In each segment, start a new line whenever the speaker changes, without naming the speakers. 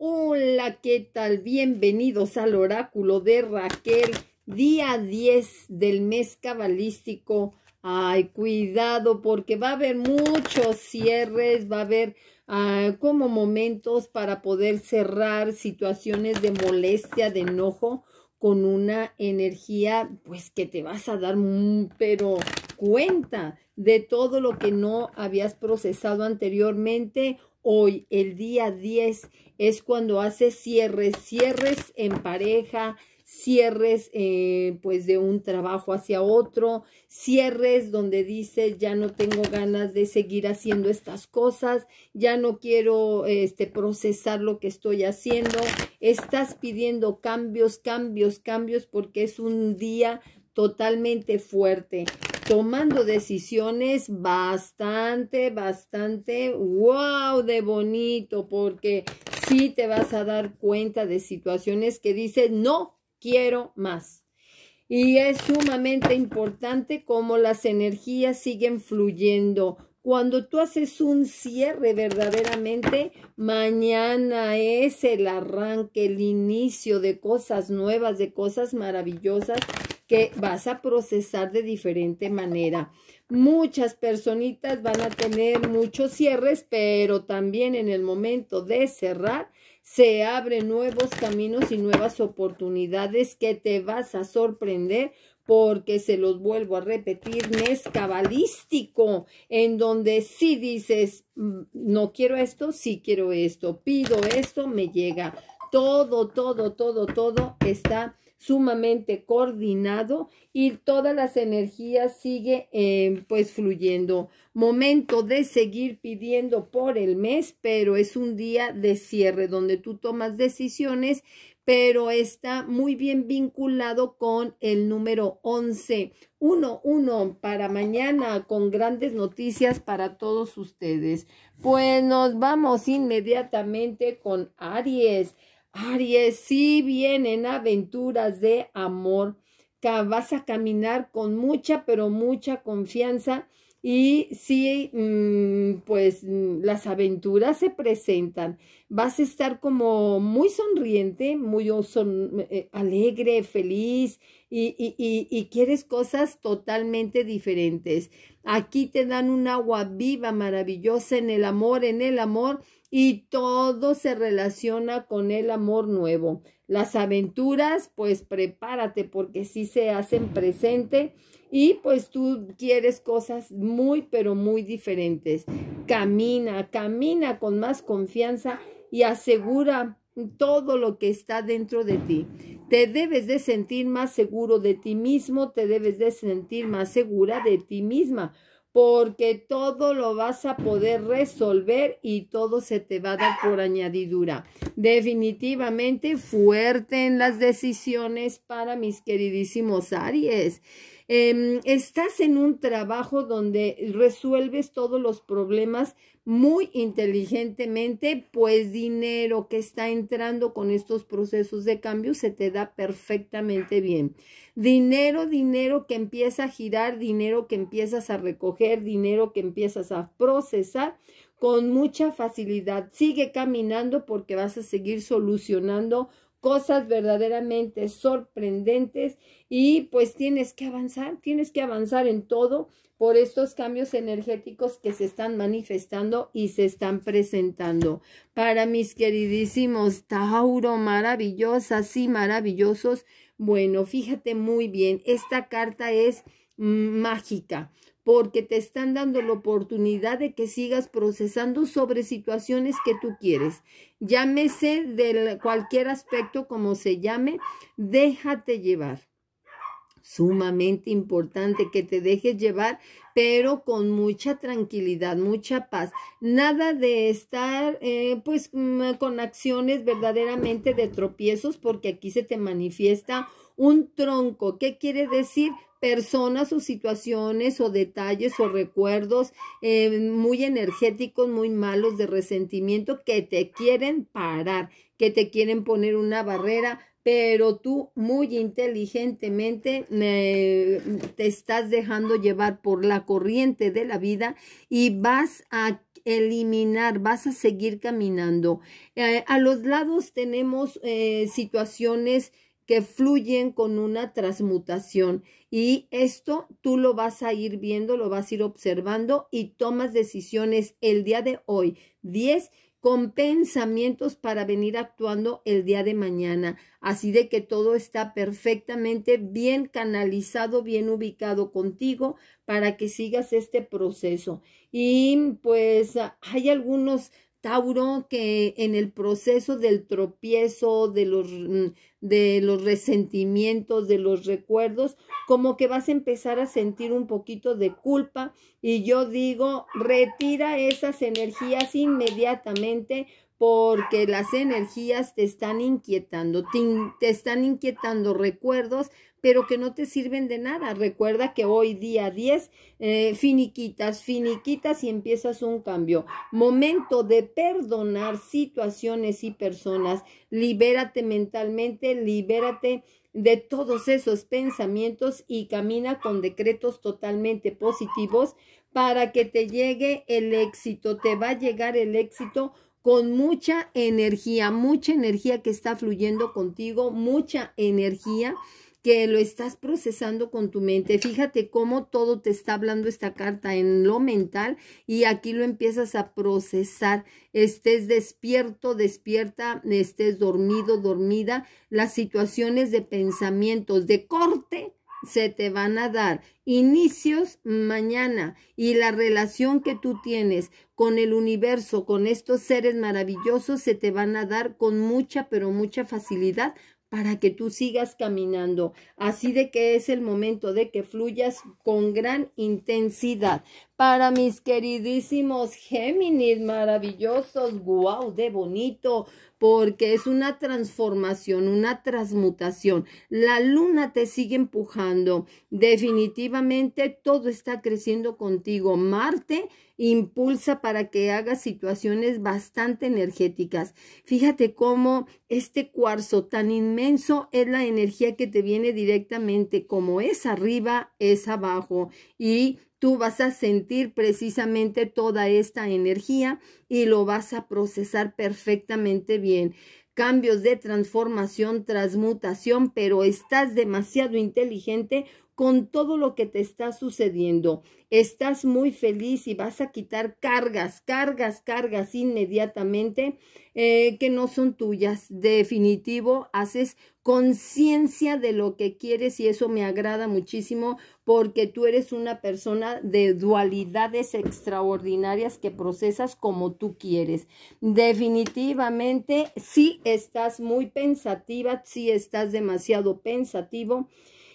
Hola, ¿qué tal? Bienvenidos al oráculo de Raquel, día 10 del mes cabalístico. Ay, cuidado, porque va a haber muchos cierres, va a haber ah, como momentos para poder cerrar situaciones de molestia, de enojo, con una energía, pues que te vas a dar, mm, pero cuenta de todo lo que no habías procesado anteriormente hoy, el día 10, es cuando hace cierres, cierres en pareja, cierres eh, pues de un trabajo hacia otro, cierres donde dices ya no tengo ganas de seguir haciendo estas cosas, ya no quiero este, procesar lo que estoy haciendo, estás pidiendo cambios, cambios, cambios porque es un día totalmente fuerte tomando decisiones bastante, bastante, wow, de bonito, porque sí te vas a dar cuenta de situaciones que dices, no quiero más. Y es sumamente importante cómo las energías siguen fluyendo. Cuando tú haces un cierre verdaderamente, mañana es el arranque, el inicio de cosas nuevas, de cosas maravillosas que vas a procesar de diferente manera. Muchas personitas van a tener muchos cierres, pero también en el momento de cerrar se abren nuevos caminos y nuevas oportunidades que te vas a sorprender porque se los vuelvo a repetir, mes cabalístico, en donde sí dices, mm, no quiero esto, sí quiero esto, pido esto, me llega. Todo, todo, todo, todo está sumamente coordinado y todas las energías sigue eh, pues fluyendo. Momento de seguir pidiendo por el mes, pero es un día de cierre donde tú tomas decisiones, pero está muy bien vinculado con el número 11. uno 1 para mañana con grandes noticias para todos ustedes. Pues nos vamos inmediatamente con Aries. Aries, sí vienen aventuras de amor. Vas a caminar con mucha, pero mucha confianza. Y si mm, pues mm, las aventuras se presentan. Vas a estar como muy sonriente, muy son mm, eh, alegre, feliz y, y, y, quieres cosas totalmente diferentes. Aquí te dan un agua viva, maravillosa en el amor, en el amor y todo se relaciona con el amor nuevo. Las aventuras, pues prepárate porque sí se hacen presente y pues tú quieres cosas muy, pero muy diferentes. Camina, camina con más confianza y asegura todo lo que está dentro de ti. Te debes de sentir más seguro de ti mismo, te debes de sentir más segura de ti misma porque todo lo vas a poder resolver y todo se te va a dar por añadidura. Definitivamente fuerte en las decisiones para mis queridísimos Aries. Em, estás en un trabajo donde resuelves todos los problemas muy inteligentemente, pues dinero que está entrando con estos procesos de cambio se te da perfectamente bien. Dinero, dinero que empieza a girar, dinero que empiezas a recoger, dinero que empiezas a procesar con mucha facilidad. Sigue caminando porque vas a seguir solucionando cosas verdaderamente sorprendentes y pues tienes que avanzar, tienes que avanzar en todo por estos cambios energéticos que se están manifestando y se están presentando. Para mis queridísimos Tauro, maravillosas y maravillosos, bueno, fíjate muy bien, esta carta es mágica porque te están dando la oportunidad de que sigas procesando sobre situaciones que tú quieres. Llámese de cualquier aspecto como se llame, déjate llevar. Sumamente importante que te dejes llevar, pero con mucha tranquilidad, mucha paz. Nada de estar eh, pues mm, con acciones verdaderamente de tropiezos, porque aquí se te manifiesta un tronco. ¿Qué quiere decir? personas o situaciones o detalles o recuerdos eh, muy energéticos, muy malos de resentimiento que te quieren parar, que te quieren poner una barrera, pero tú muy inteligentemente eh, te estás dejando llevar por la corriente de la vida y vas a eliminar, vas a seguir caminando. Eh, a los lados tenemos situaciones que fluyen con una transmutación. Y esto tú lo vas a ir viendo, lo vas a ir observando y tomas decisiones el día de hoy. 10 con pensamientos para venir actuando el día de mañana. Así de que todo está perfectamente bien canalizado, bien ubicado contigo para que sigas este proceso. Y pues hay algunos Tauro que en el proceso del tropiezo, mm, de los, resentimientos, de los recuerdos, como que vas a empezar a sentir un poquito de culpa y yo digo, retira esas energías inmediatamente porque las energías te están inquietando, te están inquietando recuerdos, pero que no te sirven de nada. Recuerda que hoy día 10 eh, finiquitas, finiquitas y empiezas un cambio. Momento de perdonar situaciones y personas. Libérate mentalmente, libérate de todos esos pensamientos y camina con decretos totalmente positivos para que te llegue el éxito. Te va a llegar el éxito con mucha energía, mucha energía que está fluyendo contigo, mucha energía que lo estás procesando con tu mente. Fíjate cómo todo te está hablando esta carta en lo mental y aquí lo empiezas a procesar. Estés despierto, despierta, estés dormido, dormida. Las situaciones de pensamientos de corte se te van a dar inicios mañana y la relación que tú tienes con el universo, con estos seres maravillosos, se te van a dar con mucha, pero mucha facilidad para que tú sigas caminando. Así de que es el momento de que fluyas con gran intensidad para mis queridísimos Géminis maravillosos, wow, de bonito, porque es una transformación, una transmutación. La luna te sigue empujando, definitivamente todo está creciendo contigo. Marte impulsa para que hagas situaciones bastante energéticas. Fíjate cómo este cuarzo tan inmenso es la energía que te viene directamente, como es arriba, es abajo y tú vas a sentir precisamente toda esta energía y lo vas a procesar perfectamente bien. Cambios de transformación, transmutación, pero estás demasiado inteligente con todo lo que te está sucediendo. Estás muy feliz y vas a quitar cargas, cargas, cargas inmediatamente eh, que no son tuyas. Definitivo, haces conciencia de lo que quieres y eso me agrada muchísimo porque tú eres una persona de dualidades extraordinarias que procesas como tú quieres. Definitivamente, si estás muy pensativa, si estás demasiado pensativo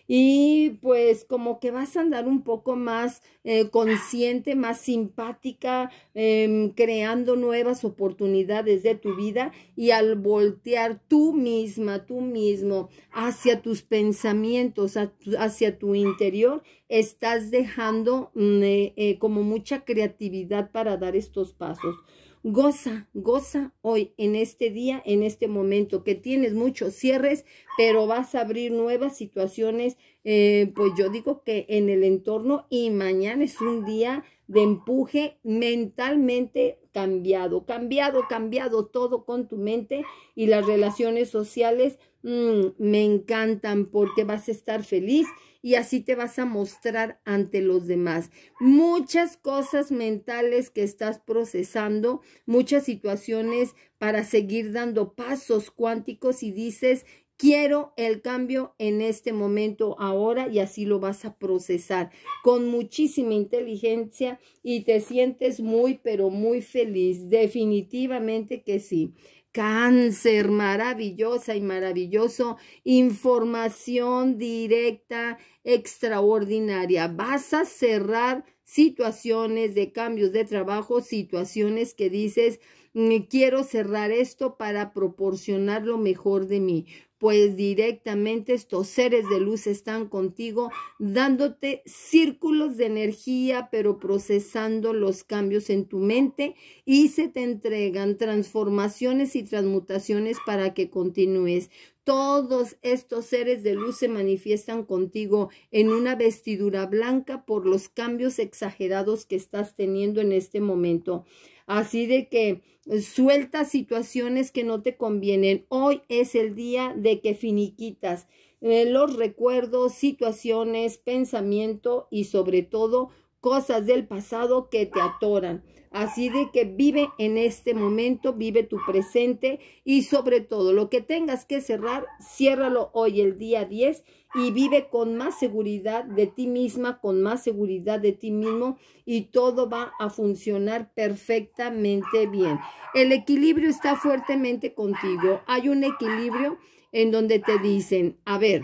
y pues como que vas a andar un poco más eh, consciente, más simpática, em, creando nuevas oportunidades de tu vida y al voltear tú misma, tú mismo hacia tus pensamientos, hacia tu interior, estás dejando mm, eh, eh, como mucha creatividad para dar estos pasos. Goza, goza hoy, en este día, en este momento, que tienes muchos cierres, pero vas a abrir nuevas situaciones, eh, pues yo digo que en el entorno y mañana es un día de empuje mentalmente cambiado, cambiado, cambiado todo con tu mente y las relaciones sociales mm, me encantan porque vas a estar feliz y así te vas a mostrar ante los demás. Muchas cosas mentales que estás procesando, muchas situaciones para seguir dando pasos cuánticos y dices, quiero el cambio en este momento, ahora, y así lo vas a procesar con muchísima inteligencia y te sientes muy, pero muy feliz. Definitivamente que sí cáncer, maravillosa y maravilloso, información directa, extraordinaria. Vas a cerrar situaciones de cambios de trabajo, situaciones que dices, mm, quiero cerrar esto para proporcionar lo mejor de mí pues directamente estos seres de luz están contigo, dándote círculos de energía, pero procesando los cambios en tu mente y se te entregan transformaciones y transmutaciones para que continúes. Todos estos seres de luz se manifiestan contigo en una vestidura blanca por los cambios exagerados que estás teniendo en este momento. Así de que sueltas situaciones que no te convienen. Hoy es el día de que finiquitas eh, los recuerdos, situaciones, pensamiento y sobre todo cosas del pasado que te atoran. Así de que vive en este momento, vive tu presente y sobre todo lo que tengas que cerrar, ciérralo hoy el día 10 y vive con más seguridad de ti misma, con más seguridad de ti mismo y todo va a funcionar perfectamente bien. El equilibrio está fuertemente contigo. Hay un equilibrio en donde te dicen, a ver,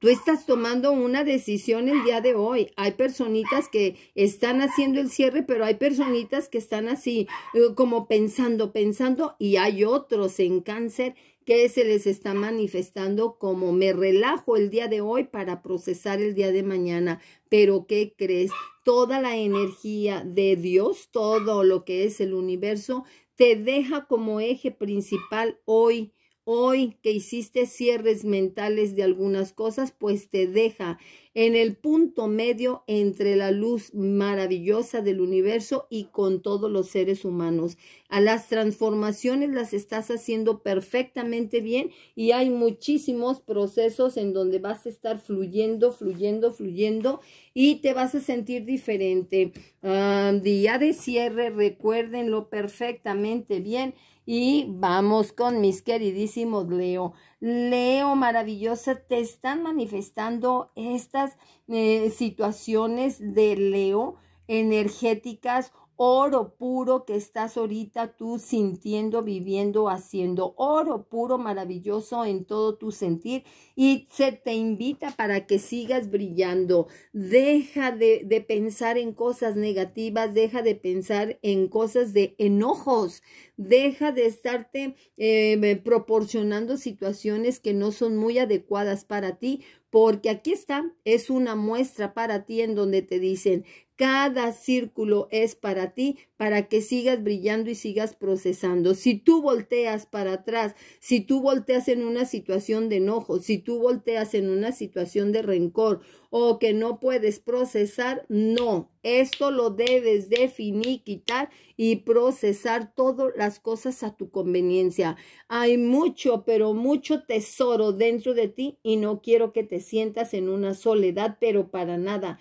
Tú estás tomando una decisión el día de hoy. Hay personitas que están haciendo el cierre, pero hay personitas que están así, eh, como pensando, pensando, y hay otros en cáncer que se les está manifestando como me relajo el día de hoy para procesar el día de mañana. Pero ¿qué crees? Toda la energía de Dios, todo lo que es el universo, te deja como eje principal hoy hoy que hiciste cierres mentales de algunas cosas, pues te deja en el punto medio entre la luz maravillosa del universo y con todos los seres humanos. A las transformaciones las estás haciendo perfectamente bien y hay muchísimos procesos en donde vas a estar fluyendo, fluyendo, fluyendo y te vas a sentir diferente. Ah, día de cierre, recuérdenlo perfectamente bien y vamos con mis queridísimos Leo. Leo, maravillosa, te están manifestando estas eh, situaciones de Leo energéticas oro puro que estás ahorita tú sintiendo, viviendo, haciendo. Oro puro, maravilloso en todo tu sentir y se te invita para que sigas brillando. Deja de, pensar en cosas negativas, deja de pensar en cosas de enojos, deja de estarte eh, proporcionando situaciones que no son muy adecuadas para ti porque aquí está, es una muestra para ti en donde te dicen, cada círculo es para ti, para que sigas brillando y sigas procesando. Si tú volteas para atrás, si tú volteas en una situación de enojo, si tú volteas en una situación de rencor o que no puedes procesar, no, esto lo debes definir, quitar y procesar todas las cosas a tu conveniencia. Hay mucho, pero mucho tesoro dentro de ti y no quiero que te sientas en una soledad, pero para nada.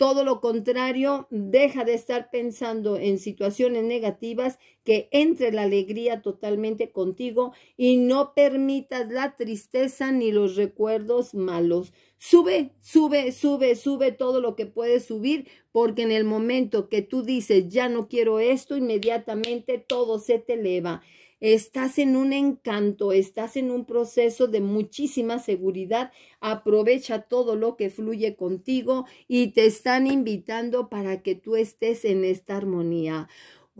Todo lo contrario, deja de estar pensando en situaciones negativas que entre la alegría totalmente contigo y no permitas la tristeza ni los recuerdos malos. Sube, sube, sube, sube todo lo que puedes subir, porque en el momento que tú dices, ya no quiero esto, inmediatamente todo se te eleva. Estás en un encanto, estás en un proceso de muchísima seguridad. Aprovecha todo lo que fluye contigo y te están invitando para que tú estés en esta armonía.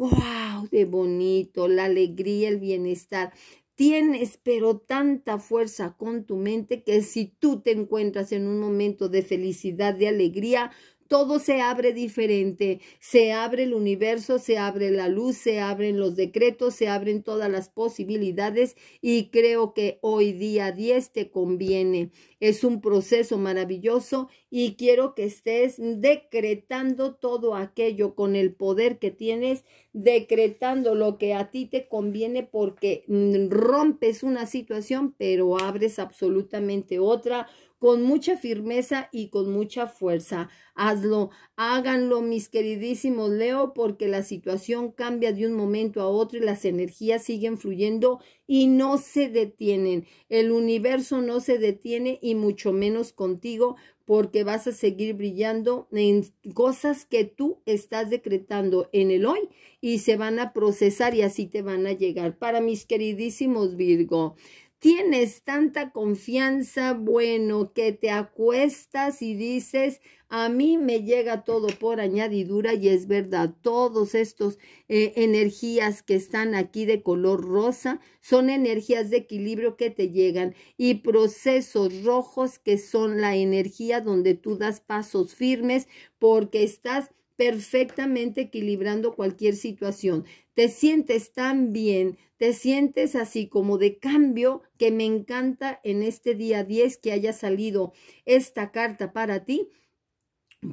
¡Wow! De bonito, la alegría, el bienestar. Tienes pero tanta fuerza con tu mente que si tú te encuentras en un momento de felicidad, de alegría, todo se abre diferente. Se abre el universo, se abre la luz, se abren los decretos, se abren todas las posibilidades y creo que hoy día 10 te conviene. Es un proceso maravilloso y quiero que estés decretando todo aquello con el poder que tienes, decretando lo que a ti te conviene porque mm, rompes una situación pero abres absolutamente otra con mucha firmeza y con mucha fuerza. Hazlo, háganlo, mis queridísimos Leo, porque la situación cambia de un momento a otro y las energías siguen fluyendo y no se detienen. El universo no se detiene y mucho menos contigo porque vas a seguir brillando en cosas que tú estás decretando en el hoy y se van a procesar y así te van a llegar. Para mis queridísimos Virgo, tienes tanta confianza, bueno, que te acuestas y dices, a mí me llega todo por añadidura y es verdad, todos estos eh, energías que están aquí de color rosa son energías de equilibrio que te llegan y procesos rojos que son la energía donde tú das pasos firmes porque estás perfectamente equilibrando cualquier situación te sientes tan bien, te sientes así como de cambio que me encanta en este día 10 que haya salido esta carta para ti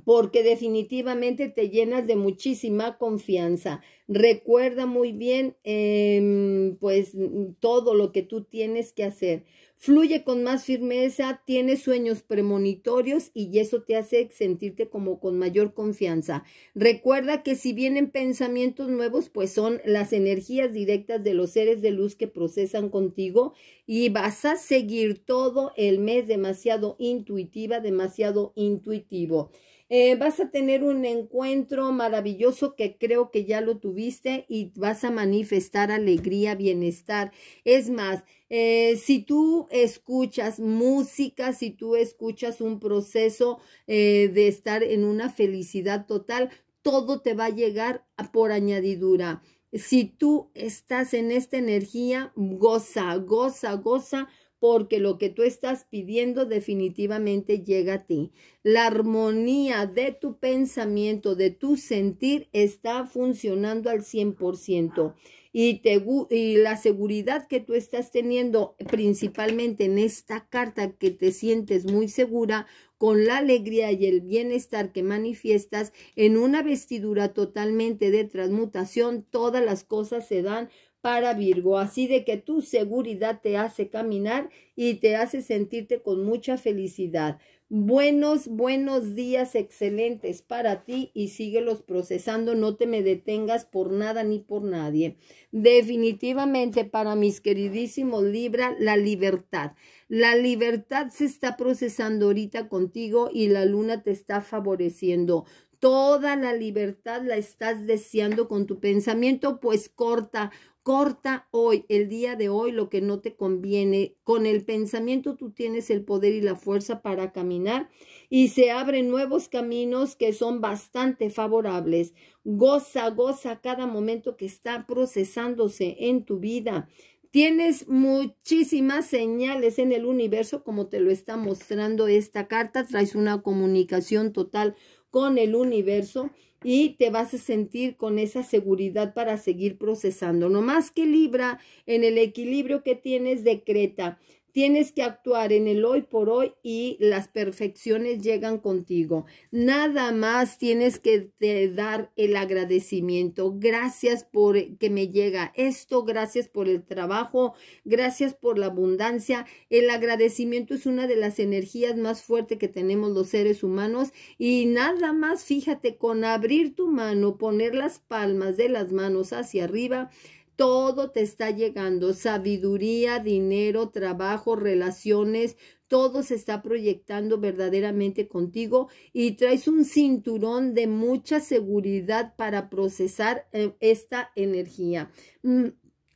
porque definitivamente te llenas de muchísima confianza. Recuerda muy bien, em, pues, todo lo que tú tienes que hacer fluye con más firmeza, tiene sueños premonitorios y eso te hace sentirte como con mayor confianza. Recuerda que si vienen pensamientos nuevos, pues son las energías directas de los seres de luz que procesan contigo y vas a seguir todo el mes demasiado intuitiva, demasiado intuitivo. Eh, vas a tener un encuentro maravilloso que creo que ya lo tuviste y vas a manifestar alegría, bienestar. Es más, eh, si tú escuchas música, si tú escuchas un proceso eh, de estar en una felicidad total, todo te va a llegar por añadidura. Si tú estás en esta energía, goza, goza, goza, porque lo que tú estás pidiendo definitivamente llega a ti. La armonía de tu pensamiento, de tu sentir, está funcionando al 100% y, la seguridad que tú estás teniendo principalmente en esta carta que te sientes muy segura con la alegría y el bienestar que manifiestas en una vestidura totalmente de transmutación, todas las cosas se dan para Virgo. Así de que tu seguridad te hace caminar y te hace sentirte con mucha felicidad. Buenos, buenos días excelentes para ti y síguelos procesando, no te me detengas por nada ni por nadie. Definitivamente para mis queridísimos Libra, la libertad. La libertad se está procesando ahorita contigo y la luna te está favoreciendo. Toda la libertad la estás deseando con tu pensamiento, pues corta Corta hoy, el día de hoy, lo que no te conviene. Con el pensamiento tú tienes el poder y la fuerza para caminar y se abren nuevos caminos que son bastante favorables. Goza, goza cada momento que está procesándose en tu vida. Tienes muchísimas señales en el universo, como te lo está mostrando esta carta. Traes una comunicación total con el universo y te vas a sentir con esa seguridad para seguir procesando. No más que Libra, en el equilibrio que tienes, decreta Tienes que actuar en el hoy por hoy y las perfecciones llegan contigo. Nada más tienes que dar el agradecimiento. Gracias por que me llega esto, gracias por el trabajo, gracias por la abundancia. El agradecimiento es una de las energías más fuertes que tenemos los seres humanos y nada más fíjate con abrir tu mano, poner las palmas de las manos hacia arriba, todo te está llegando, sabiduría, dinero, trabajo, relaciones, todo se está proyectando verdaderamente contigo y traes un cinturón de mucha seguridad para procesar eh, esta energía. Mm,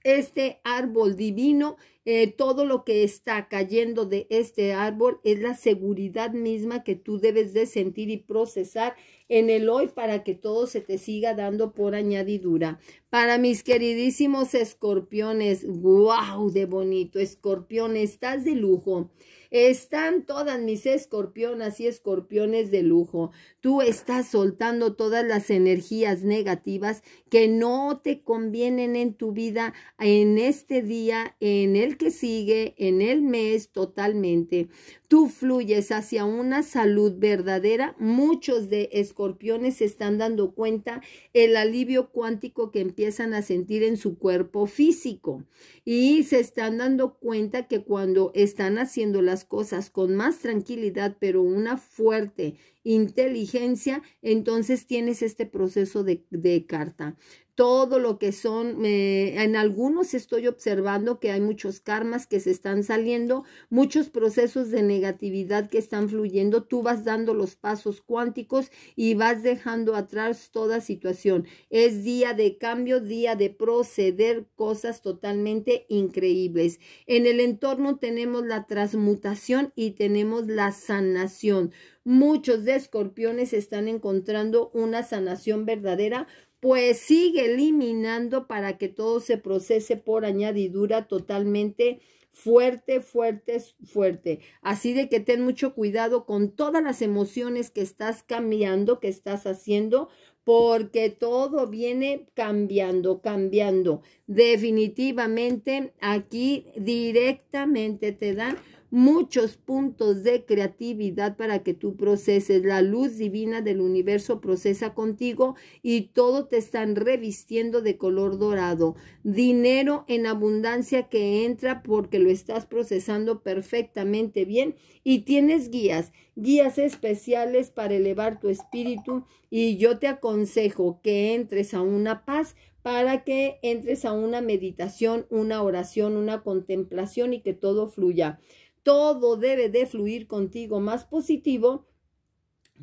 este árbol divino, eh, todo lo que está cayendo de este árbol es la seguridad misma que tú debes de sentir y procesar en el hoy para que todo se te siga dando por añadidura. Para mis queridísimos escorpiones, wow, de bonito, escorpión, estás de lujo. Están todas mis escorpionas y escorpiones de lujo. Tú estás soltando todas las energías negativas que no te convienen en tu vida en este día, en el que sigue, en el mes, totalmente. Tú fluyes hacia una salud verdadera. Muchos de escorpiones se están dando cuenta el alivio cuántico que empiezan a sentir en su cuerpo físico y se están dando cuenta que cuando están haciendo las cosas con más tranquilidad, pero una fuerte inteligencia, entonces tienes este proceso de carta todo lo que son, en algunos estoy observando que hay muchos karmas que se están saliendo, muchos procesos de negatividad que están fluyendo, tú vas dando los pasos cuánticos y vas dejando atrás toda situación. Es día de cambio, día de proceder cosas totalmente increíbles. En el entorno tenemos la transmutación y tenemos la sanación. Muchos de escorpiones están encontrando una sanación verdadera pues sigue eliminando para que todo se procese por añadidura totalmente fuerte, fuerte, fuerte. Así de que ten mucho cuidado con todas las emociones que estás cambiando, que estás haciendo, porque todo viene cambiando, cambiando. Definitivamente aquí directamente te dan muchos puntos de creatividad para que tú proceses. La luz divina del universo procesa contigo y todo te están revistiendo de color dorado. Dinero en abundancia que entra porque lo estás procesando perfectamente bien y tienes guías, guías especiales para elevar tu espíritu y yo te aconsejo que entres a una paz para que entres a una meditación, una oración, una contemplación y que todo fluya todo debe de fluir contigo más positivo,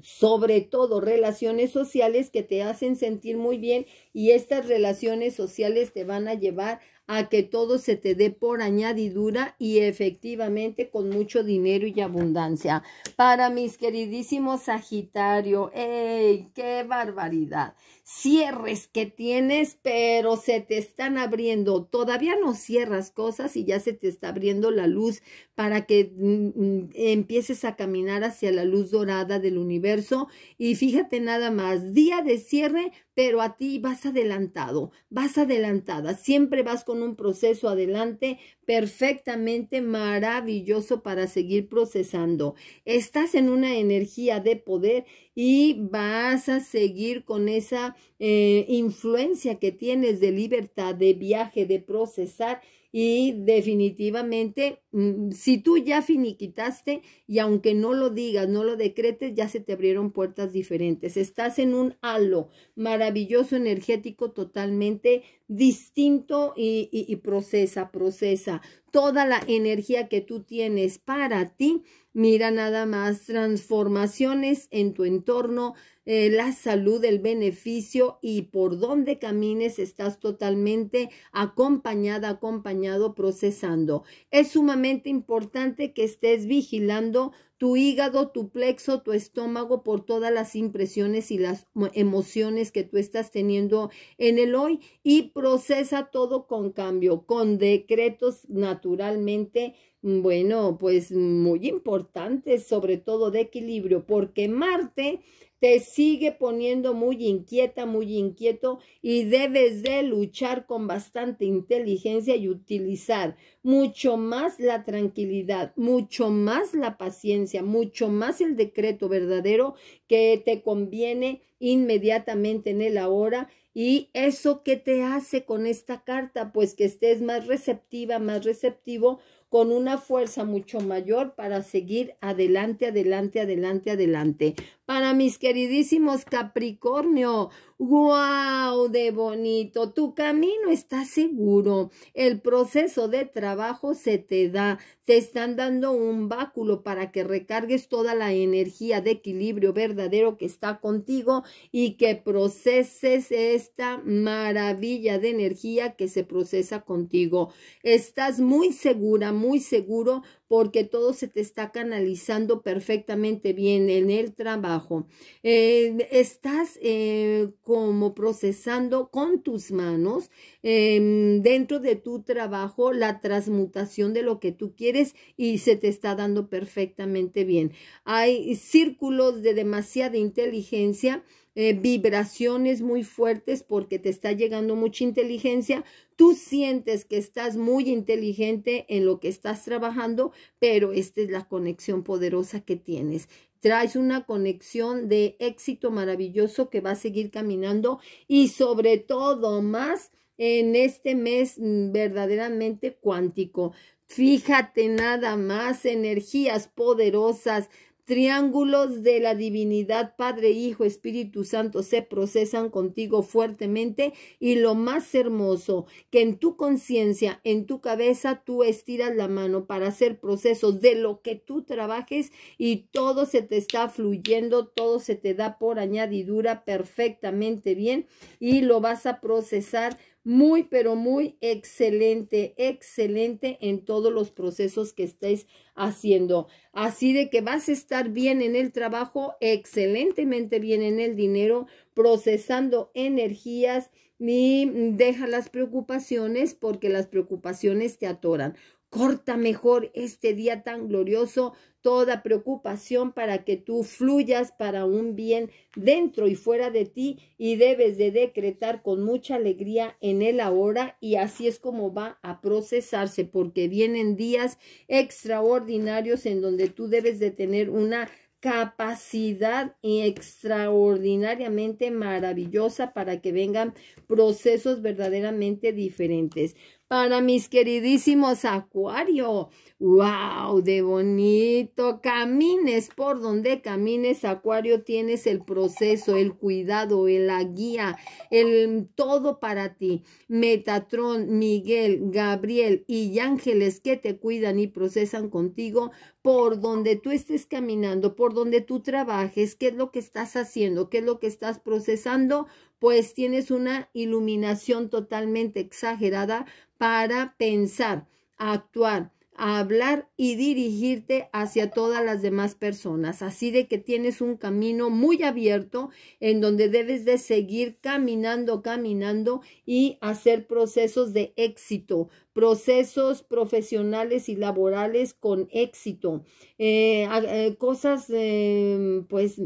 sobre todo relaciones sociales que te hacen sentir muy bien y estas relaciones sociales te van a llevar a que todo se te dé por añadidura y efectivamente con mucho dinero y abundancia. Para mis queridísimos Sagitario, ¡ey! ¡Qué barbaridad! Cierres que tienes, pero se te están abriendo. Todavía no cierras cosas y ya se te está abriendo la luz para que mm, mm, empieces a caminar hacia la luz dorada del universo. Y fíjate nada más, día de cierre pero a ti vas adelantado, vas adelantada, siempre vas con un proceso adelante perfectamente maravilloso para seguir procesando. Estás en una energía de poder y vas a seguir con esa eh, influencia que tienes de libertad, de viaje, de procesar y definitivamente, mm, si tú ya finiquitaste y aunque no lo digas, no lo decretes, ya se te abrieron puertas diferentes. Estás en un halo maravilloso, energético, totalmente distinto y, procesa, procesa toda la energía que tú tienes para ti. Mira nada más transformaciones en tu entorno, eh, la salud, el beneficio y por donde camines estás totalmente acompañada, acompañado, procesando. Es sumamente importante que estés vigilando tu hígado, tu plexo, tu estómago por todas las impresiones y las emociones que tú estás teniendo en el hoy y procesa todo con cambio, con decretos naturalmente, bueno, pues muy importantes, sobre todo de equilibrio, porque Marte te sigue poniendo muy inquieta, muy inquieto y debes de luchar con bastante inteligencia y utilizar mucho más la tranquilidad, mucho más la paciencia, mucho más el decreto verdadero que te conviene inmediatamente en el ahora ¿Y eso que te hace con esta carta? Pues que estés más receptiva, más receptivo con una fuerza mucho mayor para seguir adelante, adelante, adelante, adelante. Para mis queridísimos Capricornio, ¡guau, de bonito, tu camino está seguro, el proceso de trabajo se te da, te están dando un báculo para que recargues toda la energía de equilibrio verdadero que está contigo y que proceses esta maravilla de energía que se procesa contigo. Estás muy segura, muy seguro porque todo se te está canalizando perfectamente bien en el trabajo. Eh, estás eh, como procesando con tus manos em, dentro de tu trabajo la transmutación de lo que tú quieres y se te está dando perfectamente bien. Hay círculos de demasiada inteligencia eh, vibraciones muy fuertes porque te está llegando mucha inteligencia. Tú sientes que estás muy inteligente en lo que estás trabajando, pero esta es la conexión poderosa que tienes traes una conexión de éxito maravilloso que va a seguir caminando y sobre todo más en este mes mm, verdaderamente cuántico. Fíjate nada más, energías poderosas, triángulos de la divinidad Padre, Hijo, Espíritu Santo se procesan contigo fuertemente y lo más hermoso, que en tu conciencia, en tu cabeza, tú estiras la mano para hacer procesos de lo que tú trabajes y todo se te está fluyendo, todo se te da por añadidura perfectamente bien y lo vas a procesar muy, pero muy excelente, excelente en todos los procesos que estéis haciendo. Así de que vas a estar bien en el trabajo, excelentemente bien en el dinero, procesando energías y deja las preocupaciones porque las preocupaciones te atoran. Corta mejor este día tan glorioso toda preocupación para que tú fluyas para un bien dentro y fuera de ti y debes de decretar con mucha alegría en él ahora y así es como va a procesarse porque vienen días extraordinarios en donde tú debes de tener una capacidad extraordinariamente maravillosa para que vengan procesos verdaderamente diferentes para mis queridísimos Acuario. ¡Wow! De bonito. Camines por donde camines, Acuario, tienes el proceso, el cuidado, la guía, el todo para ti. Metatrón, Miguel, Gabriel y ángeles que te cuidan y procesan contigo por donde tú estés caminando, por donde tú trabajes, qué es lo que estás haciendo, qué es lo que estás procesando pues tienes una iluminación totalmente exagerada para pensar, actuar, hablar y dirigirte hacia todas las demás personas. Así de que tienes un camino muy abierto en donde debes de seguir caminando, caminando y hacer procesos de éxito, procesos profesionales y laborales con éxito, eh, eh, cosas eh, pues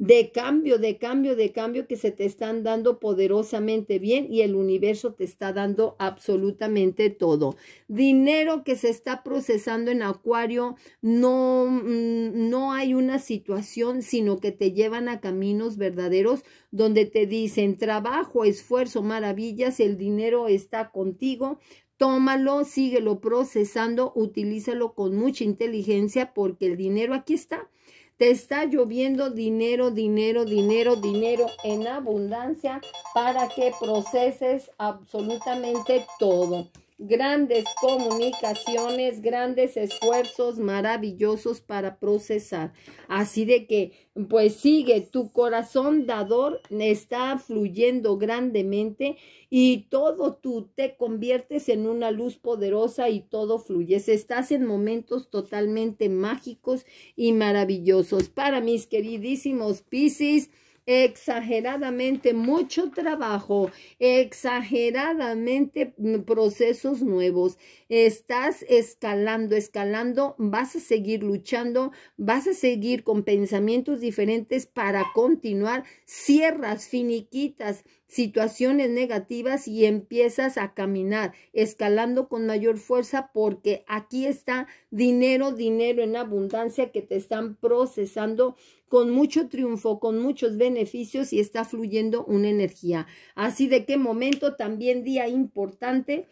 de cambio, de cambio, de cambio que se te están dando poderosamente bien y el universo te está dando absolutamente todo. Dinero que se está procesando en Acuario, no, mm, no hay una situación, sino que te llevan a caminos verdaderos donde te dicen trabajo, esfuerzo, maravillas, el dinero está contigo, tómalo, síguelo procesando, utilízalo con mucha inteligencia porque el dinero aquí está te está lloviendo dinero, dinero, dinero, dinero en abundancia para que proceses absolutamente todo grandes comunicaciones, grandes esfuerzos maravillosos para procesar. Así de que, pues sigue, tu corazón dador está fluyendo grandemente y todo tú te conviertes en una luz poderosa y todo fluye. Estás en momentos totalmente mágicos y maravillosos. Para mis queridísimos Pisces, exageradamente mucho trabajo, exageradamente mm, procesos nuevos. Estás escalando, escalando, vas a seguir luchando, vas a seguir con pensamientos diferentes para continuar. Cierras, finiquitas, situaciones negativas y empiezas a caminar, escalando con mayor fuerza porque aquí está dinero, dinero en abundancia que te están procesando con mucho triunfo, con muchos beneficios y está fluyendo una energía. Así de qué momento, también día importante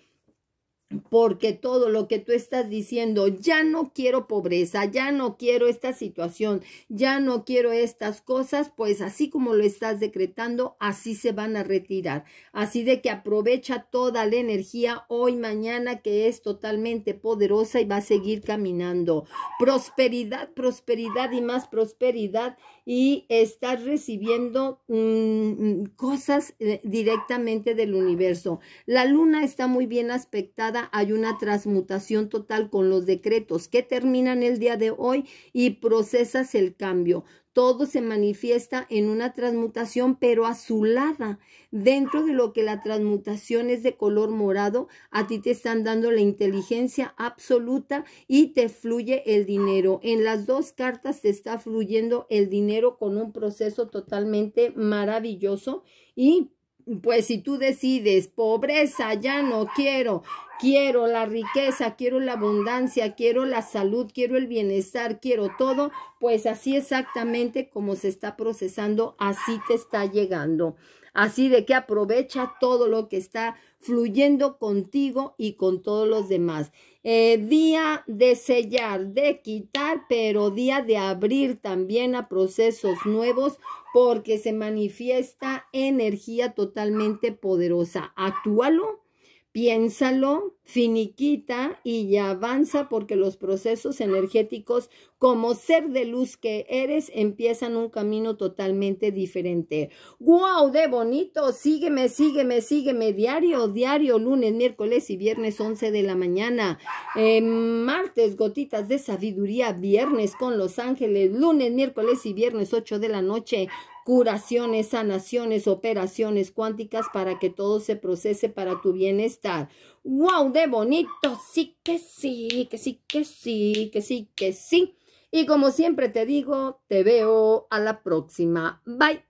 porque todo lo que tú estás diciendo, ya no quiero pobreza, ya no quiero esta situación, ya no quiero estas cosas, pues así como lo estás decretando, así se van a retirar. Así de que aprovecha toda la energía hoy, mañana, que es totalmente poderosa y va a seguir caminando. Prosperidad, prosperidad y más prosperidad y estás recibiendo mm, mm, cosas eh, directamente del universo. La luna está muy bien aspectada hay una transmutación total con los decretos que terminan el día de hoy y procesas el cambio. Todo se manifiesta en una transmutación, pero azulada. Dentro de lo que la transmutación es de color morado, a ti te están dando la inteligencia absoluta y te fluye el dinero. En las dos cartas te está fluyendo el dinero con un proceso totalmente maravilloso y pues si tú decides, pobreza, ya no quiero, quiero la riqueza, quiero la abundancia, quiero la salud, quiero el bienestar, quiero todo, pues así exactamente como se está procesando, así te está llegando. Así de que aprovecha todo lo que está fluyendo contigo y con todos los demás. Eh, día de sellar, de quitar, pero día de abrir también a procesos nuevos porque se manifiesta energía totalmente poderosa. Actúalo Piénsalo, finiquita y ya avanza porque los procesos energéticos como ser de luz que eres empiezan un camino totalmente diferente. ¡Wow! ¡De bonito! Sígueme, sígueme, sígueme diario, diario, lunes, miércoles y viernes 11 de la mañana. Eh, martes, gotitas de sabiduría, viernes con los ángeles, lunes, miércoles y viernes 8 de la noche curaciones, sanaciones, operaciones cuánticas para que todo se procese para tu bienestar. ¡Wow! ¡De bonito! Sí que sí, que sí, que sí, que sí, que sí. Y como siempre te digo, te veo a la próxima. Bye.